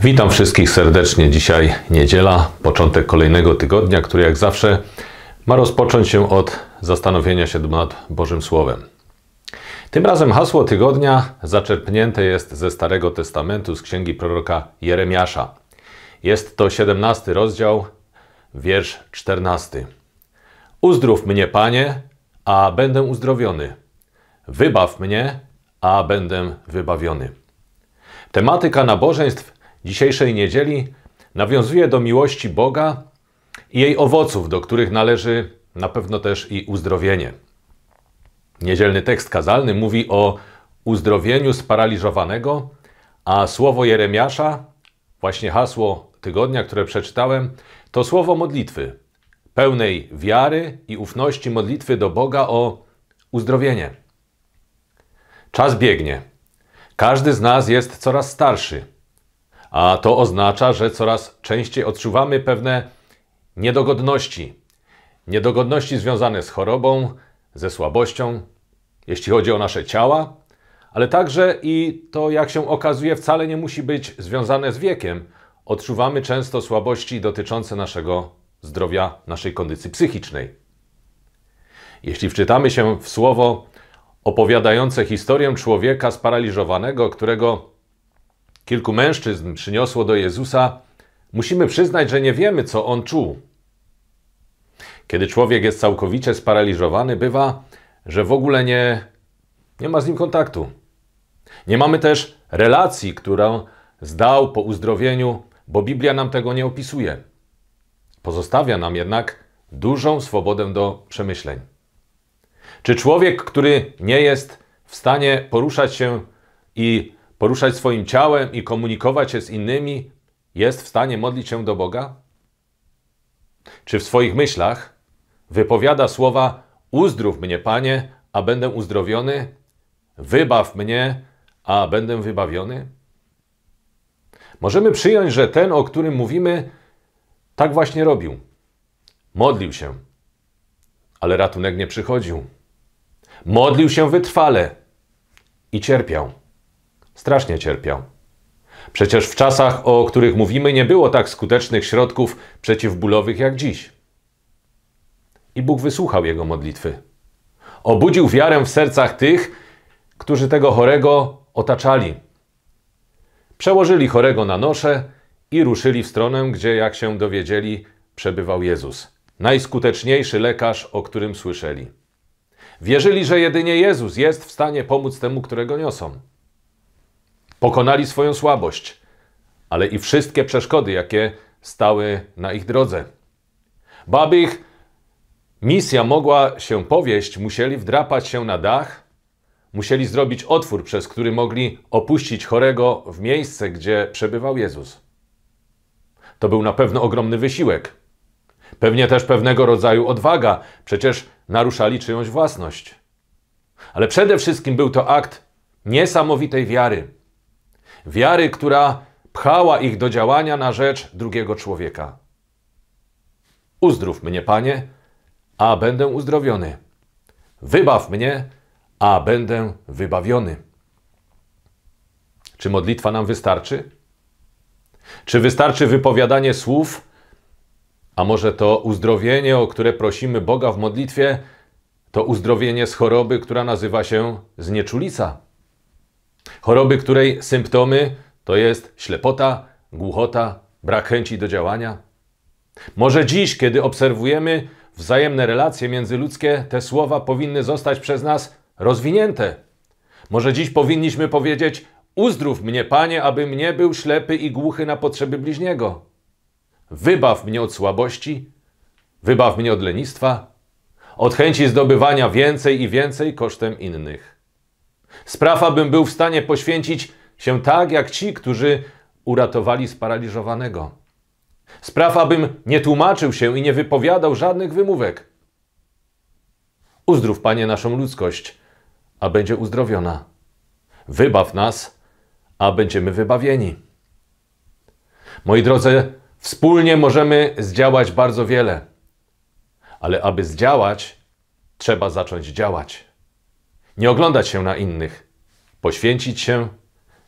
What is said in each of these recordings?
Witam wszystkich serdecznie. Dzisiaj niedziela, początek kolejnego tygodnia, który jak zawsze ma rozpocząć się od zastanowienia się nad Bożym Słowem. Tym razem hasło tygodnia zaczerpnięte jest ze Starego Testamentu, z księgi proroka Jeremiasza. Jest to 17 rozdział, wiersz 14. Uzdrów mnie, Panie, a będę uzdrowiony. Wybaw mnie, a będę wybawiony. Tematyka nabożeństw dzisiejszej niedzieli nawiązuje do miłości Boga i jej owoców, do których należy na pewno też i uzdrowienie. Niedzielny tekst kazalny mówi o uzdrowieniu sparaliżowanego, a słowo Jeremiasza, właśnie hasło tygodnia, które przeczytałem, to słowo modlitwy, pełnej wiary i ufności modlitwy do Boga o uzdrowienie. Czas biegnie. Każdy z nas jest coraz starszy a to oznacza, że coraz częściej odczuwamy pewne niedogodności. Niedogodności związane z chorobą, ze słabością, jeśli chodzi o nasze ciała, ale także i to, jak się okazuje, wcale nie musi być związane z wiekiem. Odczuwamy często słabości dotyczące naszego zdrowia, naszej kondycji psychicznej. Jeśli wczytamy się w słowo opowiadające historię człowieka sparaliżowanego, którego kilku mężczyzn przyniosło do Jezusa, musimy przyznać, że nie wiemy, co on czuł. Kiedy człowiek jest całkowicie sparaliżowany, bywa, że w ogóle nie, nie ma z nim kontaktu. Nie mamy też relacji, którą zdał po uzdrowieniu, bo Biblia nam tego nie opisuje. Pozostawia nam jednak dużą swobodę do przemyśleń. Czy człowiek, który nie jest w stanie poruszać się i poruszać swoim ciałem i komunikować się z innymi, jest w stanie modlić się do Boga? Czy w swoich myślach wypowiada słowa: Uzdrów mnie, Panie, a będę uzdrowiony, wybaw mnie, a będę wybawiony? Możemy przyjąć, że ten, o którym mówimy, tak właśnie robił. Modlił się, ale ratunek nie przychodził. Modlił się wytrwale i cierpiał strasznie cierpiał. Przecież w czasach, o których mówimy, nie było tak skutecznych środków przeciwbólowych jak dziś. I Bóg wysłuchał jego modlitwy. Obudził wiarę w sercach tych, którzy tego chorego otaczali. Przełożyli chorego na nosze i ruszyli w stronę, gdzie, jak się dowiedzieli, przebywał Jezus. Najskuteczniejszy lekarz, o którym słyszeli. Wierzyli, że jedynie Jezus jest w stanie pomóc temu, którego niosą. Pokonali swoją słabość, ale i wszystkie przeszkody, jakie stały na ich drodze. Baby ich misja mogła się powieść, musieli wdrapać się na dach, musieli zrobić otwór, przez który mogli opuścić chorego w miejsce, gdzie przebywał Jezus. To był na pewno ogromny wysiłek. Pewnie też pewnego rodzaju odwaga, przecież naruszali czyjąś własność. Ale przede wszystkim był to akt niesamowitej wiary wiary, która pchała ich do działania na rzecz drugiego człowieka. Uzdrów mnie, Panie, a będę uzdrowiony. Wybaw mnie, a będę wybawiony. Czy modlitwa nam wystarczy? Czy wystarczy wypowiadanie słów? A może to uzdrowienie, o które prosimy Boga w modlitwie, to uzdrowienie z choroby, która nazywa się znieczulica? Choroby, której symptomy to jest ślepota, głuchota, brak chęci do działania. Może dziś, kiedy obserwujemy wzajemne relacje międzyludzkie, te słowa powinny zostać przez nas rozwinięte. Może dziś powinniśmy powiedzieć: Uzdrów mnie, panie, abym nie był ślepy i głuchy na potrzeby bliźniego. Wybaw mnie od słabości, wybaw mnie od lenistwa, od chęci zdobywania więcej i więcej kosztem innych. Spraw, abym był w stanie poświęcić się tak, jak ci, którzy uratowali sparaliżowanego. Spraw, abym nie tłumaczył się i nie wypowiadał żadnych wymówek. Uzdrów, Panie, naszą ludzkość, a będzie uzdrowiona. Wybaw nas, a będziemy wybawieni. Moi drodzy, wspólnie możemy zdziałać bardzo wiele, ale aby zdziałać, trzeba zacząć działać nie oglądać się na innych, poświęcić się,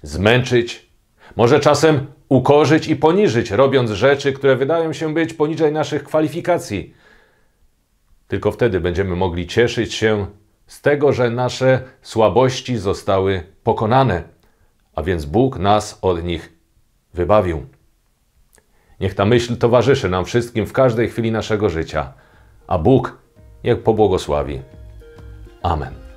zmęczyć, może czasem ukorzyć i poniżyć, robiąc rzeczy, które wydają się być poniżej naszych kwalifikacji. Tylko wtedy będziemy mogli cieszyć się z tego, że nasze słabości zostały pokonane, a więc Bóg nas od nich wybawił. Niech ta myśl towarzyszy nam wszystkim w każdej chwili naszego życia, a Bóg niech pobłogosławi. Amen.